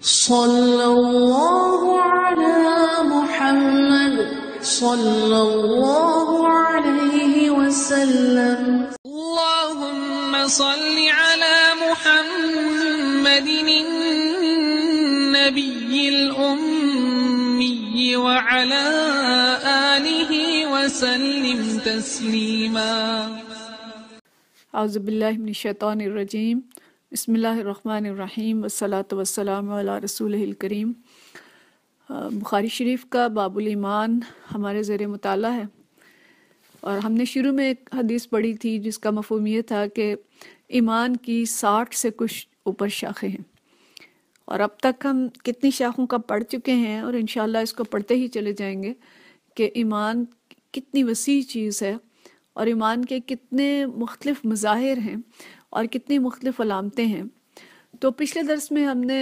صلى الله على محمد صلى الله عليه وسلم اللهم صل على محمد النبي الأمي وعلى آله وسلم تسليما أعوذ بالله من الشيطان الرجيم बसमीम वसलात वसलाम रसूल करीम बुखारी शरीफ का बाबुल ईमान हमारे ज़र मताल है और हमने शुरू में एक हदीस पढ़ी थी जिसका मफहम यह था कि ईमान की साठ से कुछ ऊपर शाखें हैं और अब तक हम कितनी शाखों का पढ़ चुके हैं और इन इसको पढ़ते ही चले जाएंगे कि ईमान कितनी वसी चीज़ है और ईमान के कितने मुख्तफ़ मज़ाहिर हैं और कितनी मुख्तलिफ अलामतें हैं तो पिछले दर्स में हमने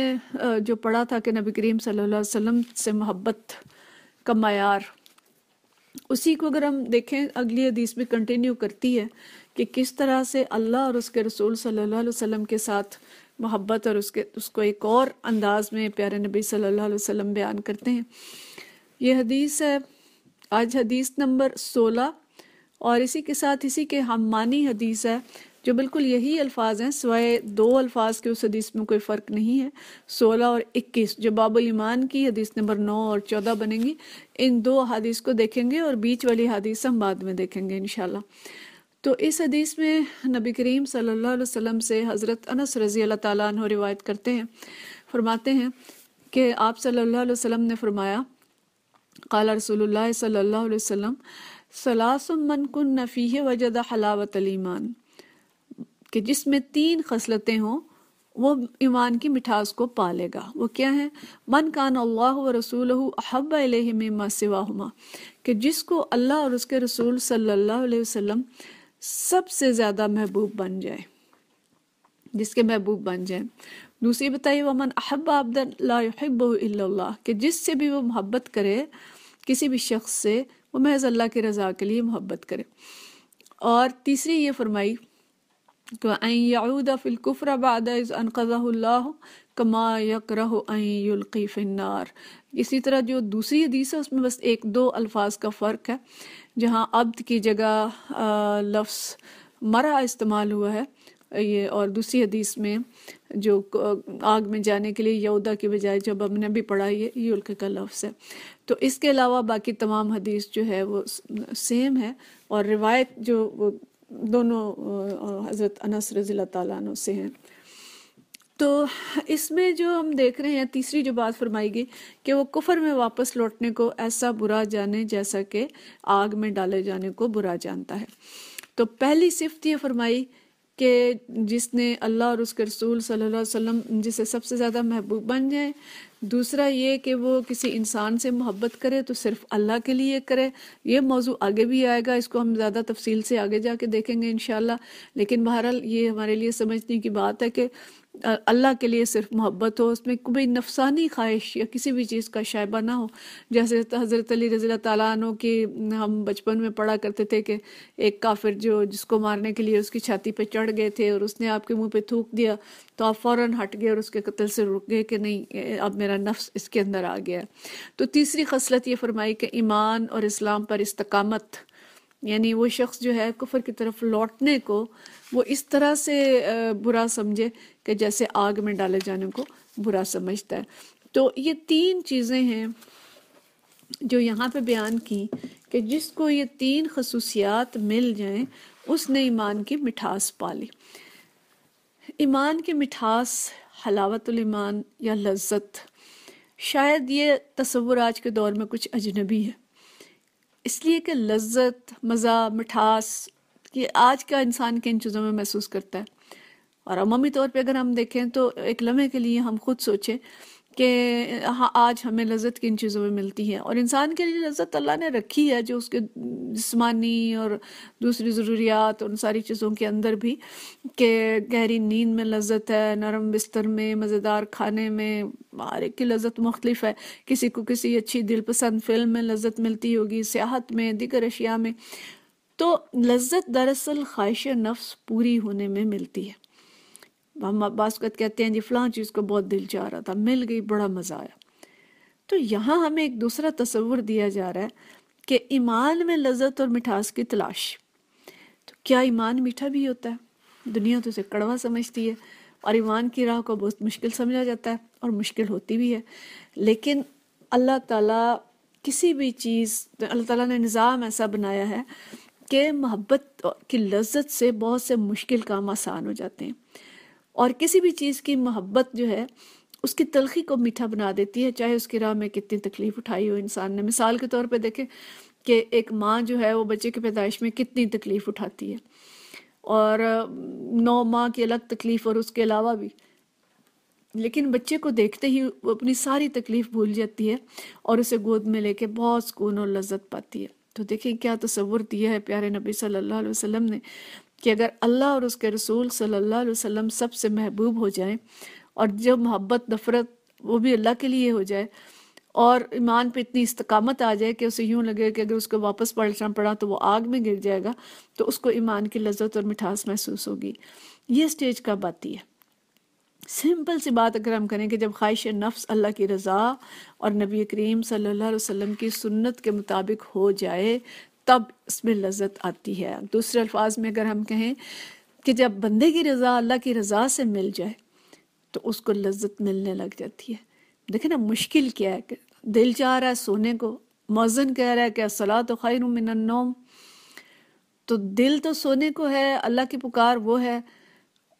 जो पढ़ा था कि नबी करीम सल्लल्लाहु अलैहि वसल्लम से मोहब्बत का मैार उसी को अगर हम देखें अगली हदीस में कंटिन्यू करती है कि किस तरह से अल्लाह और उसके रसूल सल्लल्लाहु अलैहि वसल्लम के साथ मोहब्बत और उसके उसको एक और अंदाज में प्यारे नबी सल्लल्लाहु अलैहि वसल्लम बयान करते हैं यह हदीस है आज हदीस नंबर सोलह और इसी के साथ इसी के हम मानी हदीस है जो बिल्कुल यही अल्फाज हैं सवाए दो अल्फाज के उस हदीस में कोई फ़र्क नहीं है सोलह और इक्कीस जो बाबुल ईमान की हदीस नंबर नौ और चौदह बनेंगी इन दो हदीस को देखेंगे और बीच वाली हदीस हम बाद में देखेंगे इन तो इस हदीस में नबी करीम सल्लल्लाहु अलैहि वसल्लम से हज़रत अनस रज़ी अल्लाह ताली रिवायत करते हैं फरमाते हैं कि आप सल्लल्लाहु अलैहि वसल्लम ने फरमाया काला रसूलुल्लाह सल्लल्लाहु अलैहि वसल्लम सलासमन कुन नफ़ी वजद हलावत ईमान कि जिसमें तीन खसलतें हों वो ईमान की मिठास को पालेगा वो क्या है मन कान अल्लाह व रसूल अहब मम्मा सिवाहुमा कि जिसको अल्लाह और उसके रसूल सल्लल्लाहु अलैहि वसल्लम सबसे ज़्यादा महबूब बन जाए जिसके महबूब बन जाए दूसरी बताइए मन अहब अब्दल्लाब्ला कि जिससे भी वो मोहब्बत करे किसी भी शख्स से वो महज अल्लाह की रज़ा के लिए मोहब्बत करे और तीसरी ये फरमाई याऊद फिल कुफर इसी तरह जो दूसरी हदीस है उसमें बस एक दो अल्फाज का फ़र्क है जहाँ अब्द की जगह लफ्स मरा इस्तेमाल हुआ है ये और दूसरी हदीस में जो आग में जाने के लिए यहूदा के बजाय जब अब ने भी पढ़ा ये युल्क का लफ्स है तो इसके अलावा बाकी तमाम हदीस जो है वो सेम है और रिवायत जो दोनों हज़रत अनस रज़ी तु से हैं तो इसमें जो हम देख रहे हैं तीसरी जो बात फरमाई गई कि वो कुफर में वापस लौटने को ऐसा बुरा जाने जैसा कि आग में डाले जाने को बुरा जानता है तो पहली सिफ्त ये फरमाई कि जिसने अल्लाह और उसके रसूल सल्लल्लाहु अलैहि वसल्लम जिसे सबसे ज़्यादा महबूब बन जाए दूसरा ये कि वो किसी इंसान से मोहब्बत करे तो सिर्फ अल्लाह के लिए करे ये मौजू आगे भी आएगा इसको हम ज़्यादा तफसील से आगे जाके देखेंगे इन लेकिन बहरहाल ये हमारे लिए समझने की बात है कि अल्लाह के लिए सिर्फ मोहब्बत हो उसमें कोई नफसानी ख्वाहिश या किसी भी चीज़ का शायबा ना हो जैसे हज़रत अली रज़ी तैन की हम बचपन में पढ़ा करते थे कि एक काफिर जो जिसको मारने के लिए उसकी छाती पे चढ़ गए थे और उसने आपके मुंह पे थूक दिया तो आप फ़ौर हट गए और उसके कत्ल से रुक गए कि नहीं अब मेरा नफ्स इसके अंदर आ गया तो तीसरी खसलत ये फरमाई कि ईमान और इस्लाम पर इस्तकामत यानी वो शख्स जो है कुफर की तरफ लौटने को वो इस तरह से बुरा समझे कि जैसे आग में डाले जाने को बुरा समझता है तो ये तीन चीज़ें हैं जो यहाँ पे बयान की कि जिसको ये तीन खसूसियात मिल जाएं उसने ईमान की मिठास पा ली ईमान की मिठास हलावतमान या लज्जत शायद ये तस्वुर आज के दौर में कुछ अजनबी है इसलिए कि लज्जत मज़ा मिठास ये आज का इंसान किन चीज़ों में महसूस करता है और अमूमी तौर पे अगर हम देखें तो एक लम्हे के लिए हम खुद सोचें कि हाँ आज हमें लज्जत किन चीज़ों में मिलती है और इंसान के लिए लज्जत अल्लाह ने रखी है जो उसके जिसमानी और दूसरी ज़रूरियात उन सारी चीज़ों के अंदर भी कि गहरी नींद में लज्जत है नरम बिस्तर में मज़ेदार खाने में हर एक की लज्जत मुख्तलिफ है किसी को किसी अच्छी दिलपसंद फिल्म में लज्जत मिलती होगी सियाहत में दिगर अशिया में तो लज्जत दरअसल ख्वाहिश नफ्स पूरी होने में मिलती है हम बासकत कहते हैं जी फलां चीज़ को बहुत दिल चाह रहा था मिल गई बड़ा मज़ा आया तो यहाँ हमें एक दूसरा तस्वुर दिया जा रहा है कि ईमान में लजत और मिठास की तलाश तो क्या ईमान मीठा भी होता है दुनिया तो उसे कड़वा समझती है और ईमान की राह को बहुत मुश्किल समझा जाता है और मुश्किल होती भी है लेकिन अल्लाह ताला किसी भी चीज़ अल्लाह ताला ने निज़ाम ऐसा बनाया है कि मोहब्बत की लज्जत से बहुत से मुश्किल काम आसान हो जाते हैं और किसी भी चीज़ की मोहब्बत जो है उसकी तलखी को मीठा बना देती है चाहे उसकी राह में कितनी तकलीफ उठाई हो इंसान ने मिसाल के तौर पर देखें कि एक माँ जो है वो बच्चे की पैदाइश में कितनी तकलीफ उठाती है और नौ माँ की अलग तकलीफ और उसके अलावा भी लेकिन बच्चे को देखते ही वो अपनी सारी तकलीफ भूल जाती है और उसे गोद में लेके बहुत सुकून और लज्जत पाती है तो देखिए क्या तस्वुर दिया है प्यारे नबी सल्लल्लाहु अलैहि वसल्लम ने कि अगर अल्लाह और उसके रसूल सल्लल्लाहु अलैहि वसल्लम सबसे महबूब हो जाएं और जो मोहब्बत नफ़रत वो भी अल्लाह के लिए हो जाए और ईमान पे इतनी इस्तकामत आ जाए कि उसे यूं लगे कि अगर उसको वापस पलटना पड़ा तो वो आग में गिर जाएगा तो उसको ईमान की लज्जत और मिठास महसूस होगी ये स्टेज का बात है सिंपल सी बात अगर हम करें कि जब ख्वाहिश नफ्स अल्लाह की रज़ा और नबी करीम सल्लल्लाहु अलैहि वसल्लम की सुन्नत के मुताबिक हो जाए तब इसमें लज्जत आती है दूसरे अल्फाज में अगर हम कहें कि जब बंदे की रज़ा अल्लाह की रज़ा से मिल जाए तो उसको लज्जत मिलने लग जाती है देखे ना मुश्किल क्या है कि दिल चाह रहा है सोने को मौजन कह रहा है कि असला तो खैर मिनन्नोम तो दिल तो सोने को है अल्लाह की पुकार वो है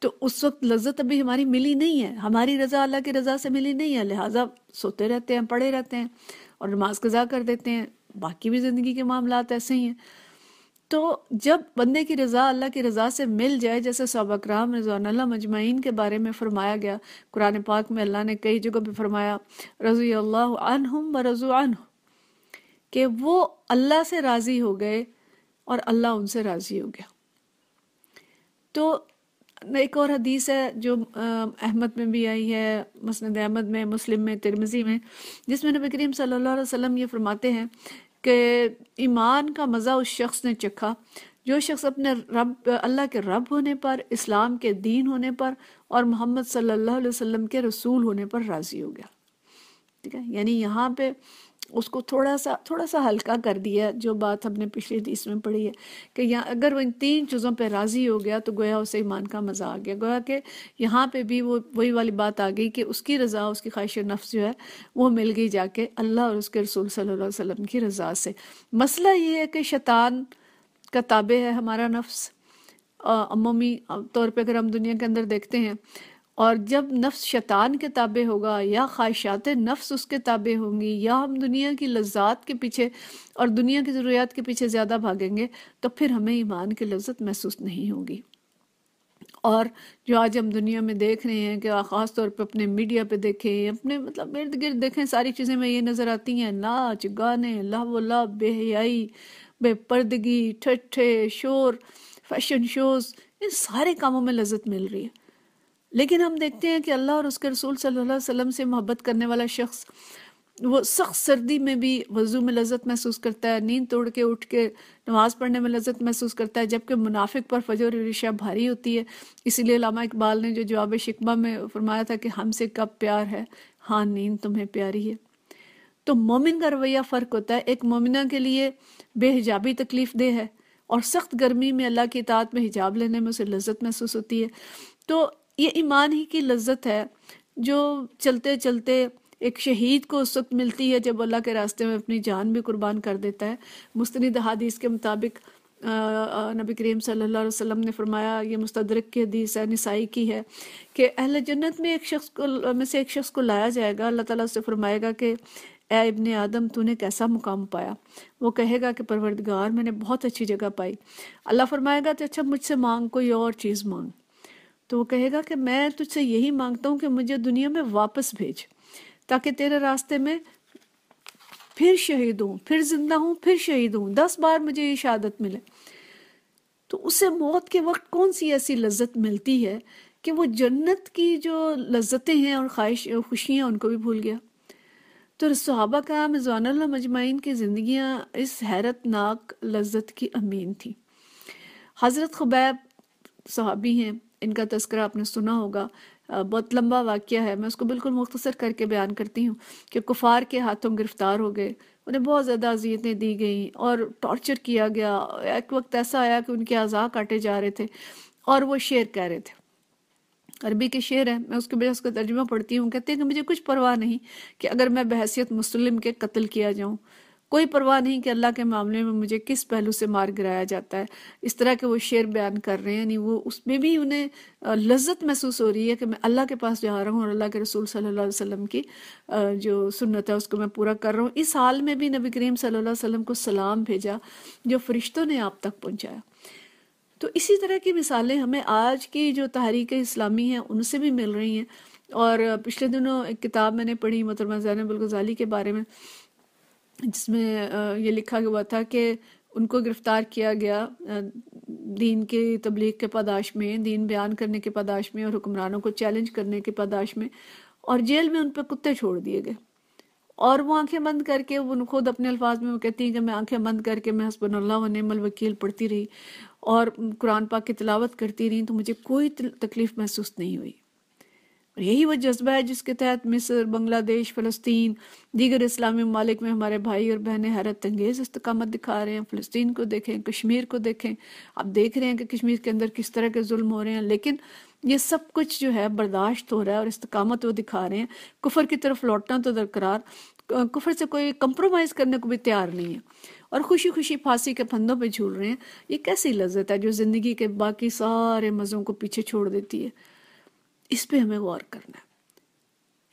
तो उस वक्त लज्जत अभी हमारी मिली नहीं है हमारी रज़ा अल्लाह की रज़ा से मिली नहीं है लिहाजा सोते रहते हैं पढ़े रहते हैं और नमाज कज़ा कर देते हैं बाकी भी ज़िंदगी के मामला ऐसे ही हैं तो जब बंदे की रज़ा अल्लाह की रज़ा से मिल जाए जैसे सबकराम रज़ान मजमाइन के बारे में फ़रमाया गया कुरान पाक में अल्लाह ने कई जगह पर फरमाया रज़ी अल्लाह व रज़ू कि वो अल्लाह से राज़ी हो गए और अल्लाह उनसे राज़ी हो गया तो एक और हदीस है जो अहमद में भी आई है मसंद अहमद में मुस्लिम में तिरमजी में जिसमें नबी करीम सल्लल्लाहु अलैहि वसल्लम ये फरमाते हैं कि ईमान का मज़ा उस शख्स ने चखा जो शख्स अपने रब अल्लाह के रब होने पर इस्लाम के दीन होने पर और मोहम्मद सल्लल्लाहु अलैहि वसल्लम के रसूल होने पर राज़ी हो गया ठीक है यानी यहाँ पे उसको थोड़ा सा थोड़ा सा हल्का कर दिया जो बात हमने पिछले दिस में पढ़ी है कि यहाँ अगर वो इन तीन चीज़ों पर राज़ी हो गया तो गोया उसे ईमान का मज़ा आ गया गोया कि यहाँ पे भी वो वही वाली बात आ गई कि उसकी रज़ा उसकी ख्वाहिश नफ्स जो है वो मिल गई जाके अल्लाह और उसके रसूल सल्लल्लाहु अलैहि वसल्लम की रज़ा से मसला ये है कि शैतान का ताबे है हमारा नफ्स अमूमी तौर पर अगर हम दुनिया के अंदर देखते हैं और जब नफ्स शैतान के ताबे होगा या ख्वाहिशात नफ्स उसके ताबे होंगी या हम दुनिया की लज्जात के पीछे और दुनिया की ज़रूरियात के पीछे ज़्यादा भागेंगे तो फिर हमें ईमान की लज्जत महसूस नहीं होगी और जो आज हम दुनिया में देख रहे हैं कि ख़ास तौर पे अपने मीडिया पे देखें अपने मतलब इर्द गिर्द देखें सारी चीज़ें में ये नज़र आती हैं नाच गाने लावला बेहयाई बेपर्दगी ठट्ठे शोर फैशन शोज़ इन सारे कामों में लज्जत मिल रही है लेकिन हम देखते हैं कि अल्लाह और उसके रसूल सल्लल्लाहु अलैहि वसल्लम से मोहब्बत करने वाला शख्स वो सख्त सर्दी में भी वज़ू में लज्जत महसूस करता है नींद तोड़ के उठ के नमाज़ पढ़ने में लज्जत महसूस करता है जबकि मुनाफिक पर फजर रिशा भारी होती है इसीलिए लामा इकबाल ने जो जवाब शिकमा में फरमाया था कि हमसे कब प्यार है हाँ नींद तुम्हें प्यारी है तो मोमिन का रवैया फ़र्क होता है एक मोमिना के लिए बेहिजाबी तकलीफ़ देह है और सख्त गर्मी में अल्लाह की तात में हिजाब लेने में उसे लज्जत महसूस होती है तो ये ईमान ही की लज्जत है जो चलते चलते एक शहीद को उस वक्त मिलती है जब अल्लाह के रास्ते में अपनी जान भी कुर्बान कर देता है मुस्तनद हदीस के मुताबिक नबी करीम सल्लल्लाहु अलैहि वसल्लम ने फरमाया ये मुस्तदरक की हदीस है निसाई की है कि अहल जन्नत में एक शख्स को में से एक शख्स को लाया जाएगा अल्लाह ताला से फरमाएगा कि ए इबन आदम तूने कैसा मुकाम पाया वो कहेगा कि परवरदगार मैंने बहुत अच्छी जगह पाई अल्लाह फरमाएगा तो अच्छा मुझसे मांग कोई और चीज़ मांग तो वो कहेगा कि मैं तुझसे यही मांगता हूँ कि मुझे दुनिया में वापस भेज ताकि तेरे रास्ते में फिर शहीद हूँ फिर जिंदा हूँ फिर शहीद हूँ दस बार मुझे ये शहादत मिले तो उसे मौत के वक्त कौन सी ऐसी लज्जत मिलती है कि वो जन्नत की जो लज्जतें हैं और ख्वाहिश खुशियाँ उनको भी भूल गया तो सहाबा का मिजवान मजमाइन की ज़िंदियाँ इस हैरतनाक लज्जत की अमीन थी हज़रत खुबैब सहाबी हैं इनका तस्करा आपने सुना होगा बहुत लंबा वाक्य है मैं उसको बिल्कुल मुख्तसर करके बयान करती हूँ कि कुफार के हाथों गिरफ्तार हो गए उन्हें बहुत ज़्यादा अजियतें दी गई और टॉर्चर किया गया एक वक्त ऐसा आया कि उनके अज़ा काटे जा रहे थे और वो शेर कह रहे थे अरबी के शेर हैं मैं उसके बजाय उसका तर्जमा पढ़ती हूँ कहते हैं कि मुझे कुछ परवाह नहीं कि अगर मैं बहसीत मुस्लिम के कत्ल किया जाऊँ कोई परवाह नहीं कि अल्लाह के मामले में मुझे किस पहलू से मार गिराया जाता है इस तरह के वो शेर बयान कर रहे हैं यानी वो उसमें भी उन्हें लज्जत महसूस हो रही है कि मैं अल्लाह के पास जा रहा हूँ और अल्लाह के रसूल सल्लल्लाहु अलैहि वसल्लम की जो सुन्नत है उसको मैं पूरा कर रहा हूँ इस हाल में भी नबी करीम सल्लल्लाहु अलैहि वसल्लम को सलाम भेजा जो फरिश्तों ने आप तक पहुँचाया तो इसी तरह की मिसालें हमें आज की जो तहरीक इस्लामी है उनसे भी मिल रही हैं और पिछले दिनों एक किताब मैंने पढ़ी मोहतरमा जैनबुल गजाली के बारे में जिसमें ये लिखा हुआ था कि उनको गिरफ्तार किया गया दीन के तबलीग के पदाश में दीन बयान करने के पदाश में और हुक्मरानों को चैलेंज करने के पदाश में और जेल में उन पर कुत्ते छोड़ दिए गए और वो आंखें बंद करके वो खुद अपने अल्फाज में वो कहती हैं कि मैं आंखें बंद करके मैं हसबल्ला नमल वकील पढ़ती रही और कुरान पाक की तलावत करती रही तो मुझे कोई तकलीफ़ महसूस नहीं हुई और यही वह जज्बा है जिसके तहत मिस्र बांग्लादेश फ़लस्तीन दीगर इस्लामी ममालिक में हमारे भाई और बहनें हैरत अंगेज़ इस्तकामत दिखा रहे हैं फ़लस्तीन को देखें कश्मीर को देखें आप देख रहे हैं कि कश्मीर के अंदर किस तरह के जुल्म हो रहे हैं लेकिन ये सब कुछ जो है बर्दाश्त हो रहा है और इस्तकामत वो दिखा रहे हैं कुफर की तरफ लौटना तो दरकरार कुफर से कोई कंप्रोमाइज़ करने को भी तैयार नहीं है और खुशी खुशी फांसी के फंदों पे झूल रहे हैं ये कैसी लज्जत है जो ज़िंदगी के बाकी सारे मज़ों को पीछे छोड़ देती है इस पर हमें गौर करना है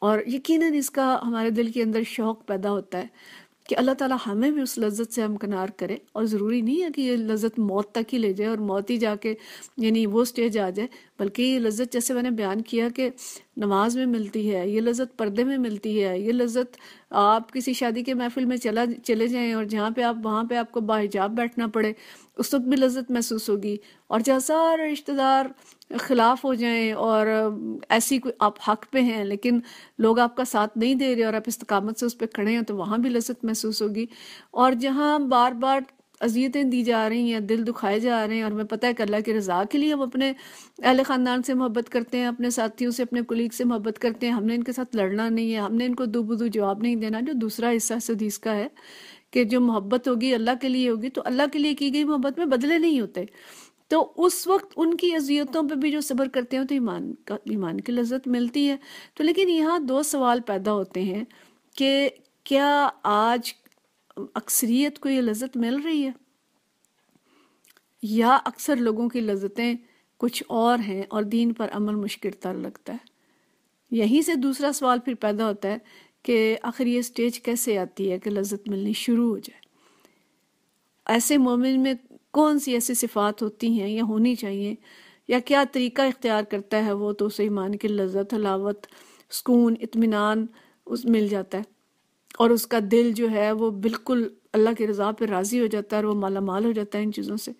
और यकीनन इसका हमारे दिल के अंदर शौक़ पैदा होता है कि अल्लाह ताला हमें भी उस लज्जत से हमकनार करे और ज़रूरी नहीं है कि ये लज्जत मौत तक ही ले जाए और मौत ही जाके यानी वो स्टेज आ जाए बल्कि ये लज्जत जैसे मैंने बयान किया कि नमाज में मिलती है ये लज्जत पर्दे में मिलती है ये लज्जत आप किसी शादी के महफिल में चला चले जाएं और जहाँ पे आप वहाँ पे आपको बाहिजाब बैठना पड़े उस वक्त भी लज्जत महसूस होगी और जहाँ सारे रिश्तेदार ख़िलाफ़ हो जाएं और ऐसी कोई आप हक पे हैं लेकिन लोग आपका साथ नहीं दे रहे और आप इस्तकामत से उस पर खड़े हैं तो वहाँ भी लजत महसूस होगी और जहाँ बार बार अजियतें दी जा रही हैं दिल दुखाए जा रहे हैं और हमें पता है कि अल्लाह की रज़ा के लिए हम अपने अहल ख़ानदान से मोहब्बत करते हैं अपने साथियों से अपने कुलीग से मोहब्बत करते हैं हमने इनके साथ लड़ना नहीं है हमने इनको दो बदू जवाब नहीं देना जो दूसरा हिस्सा सदीस का है कि जो मोहब्बत होगी अल्लाह के लिए होगी तो अल्लाह के लिए की गई मोहब्बत में बदले नहीं होते तो उस वक्त उनकी अजियतों पर भी जो सब्र करते हैं तो ईमान का ईमान की लज्जत मिलती है तो लेकिन यहाँ दो सवाल पैदा होते हैं कि क्या आज अक्सरियत को ये लज्जत मिल रही है या अक्सर लोगों की लज्जतें कुछ और हैं और दीन पर अमल मुश्किल तर लगता है यहीं से दूसरा सवाल फिर पैदा होता है कि आखिर ये स्टेज कैसे आती है कि लज्जत मिलनी शुरू हो जाए ऐसे मोमिन में कौन सी ऐसी सिफ़ात होती हैं या होनी चाहिए या क्या तरीका इख्तियार करता है वो तो उसे ईमान की लज्जत हलावत सुकून इतमान उस मिल जाता है और उसका दिल जो है वो बिल्कुल अल्लाह की रज़ा पर राज़ी हो जाता है और वो माला माल हो जाता है इन चीज़ों से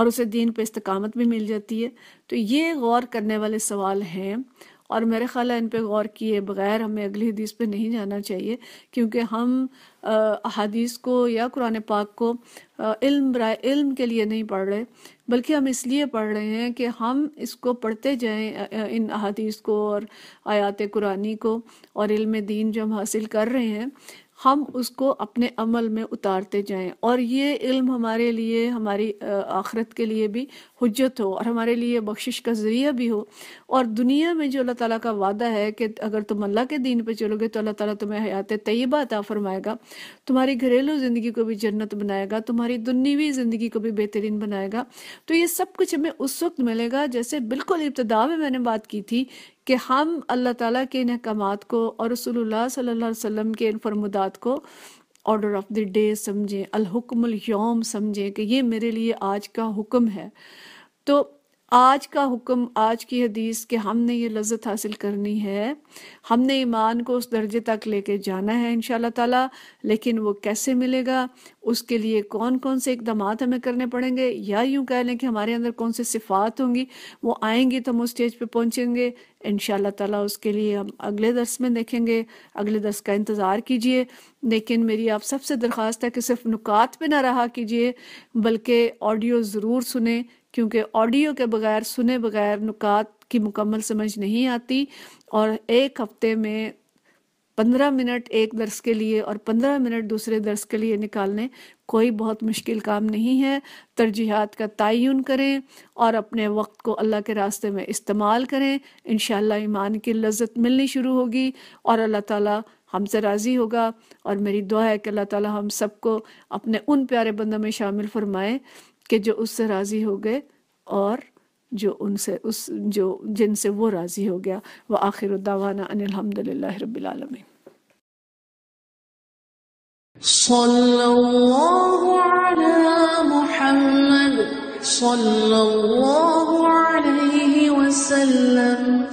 और उसे दीन पर इस्तकामत भी मिल जाती है तो ये गौर करने वाले सवाल हैं और मेरे ख्याल है इन पर गौर किए बगैर हमें अगली हदीस पे नहीं जाना चाहिए क्योंकि हम अदीस को या कुरान पाक को इल्म राय इल्म के लिए नहीं पढ़ रहे बल्कि हम इसलिए पढ़ रहे हैं कि हम इसको पढ़ते जाएं इन अदीस को और आयात कुरानी को और इल्म दीन जो हम हासिल कर रहे हैं हम उसको अपने अमल में उतारते जाएं और ये इल्म हमारे लिए हमारी आखरत के लिए भी हजत हो और हमारे लिए बख्शिश का ज़रिया भी हो और दुनिया में जो अल्लाह ताला का वादा है कि अगर तुम अल्लाह के दीन पे चलोगे तो अल्लाह ताला तुम्हें हयात तयबा अता फरमाएगा तुम्हारी घरेलू ज़िंदगी को भी जन्नत बनाएगा तुम्हारी दुनियावी ज़िंदगी को भी बेहतरीन बनाएगा तो ये सब कुछ हमें उस वक्त मिलेगा जैसे बिल्कुल इब्तदा में मैंने बात की थी कि हम अल्लाह ताला के इन अहकाम को और रसोल्ला सल्लल्लाहु के इन फरमुदात को ऑर्डर ऑफ द डे समझें अलहुक्म योम समझें कि ये मेरे लिए आज का हुक्म है तो आज का हुक्म आज की हदीस कि हमने ये लज्जत हासिल करनी है हमने ईमान को उस दर्जे तक लेके जाना है इन ताला लेकिन वो कैसे मिलेगा उसके लिए कौन कौन से इकदाम हमें करने पड़ेंगे या यूँ कह लें कि हमारे अंदर कौन से सिफात होंगी वो आएंगी तो हम उस स्टेज पे पहुँचेंगे इन ताला उसके लिए हम अगले दर्स में देखेंगे अगले दर्स का इंतज़ार कीजिए लेकिन मेरी आप सबसे दरख्वास्त है कि सिर्फ नुकात पर ना रहा कीजिए बल्कि ऑडियो ज़रूर सुने क्योंकि ऑडियो के बगैर सुने बगैर नुकात की मुकम्मल समझ नहीं आती और एक हफ्ते में पंद्रह मिनट एक दर्स के लिए और पंद्रह मिनट दूसरे दर्स के लिए निकालने कोई बहुत मुश्किल काम नहीं है तरजीहत का तयन करें और अपने वक्त को अल्लाह के रास्ते में इस्तेमाल करें इन ईमान की लज्जत मिलनी शुरू होगी और अल्लाह ताला हमसे राज़ी होगा और मेरी दुआ है कि अल्लाह ताला हम सबको अपने उन प्यारे बंदों में शामिल फरमाएँ कि जो उससे राज़ी हो गए और जो उनसे उस जो जिनसे वो राज़ी हो गया वह आखिर दावाना अनिलहमदिल्ला रबालमीन सल्लल्लाहु अला मुहम्मद सल्लल्लाहु अलैहि वसल्लम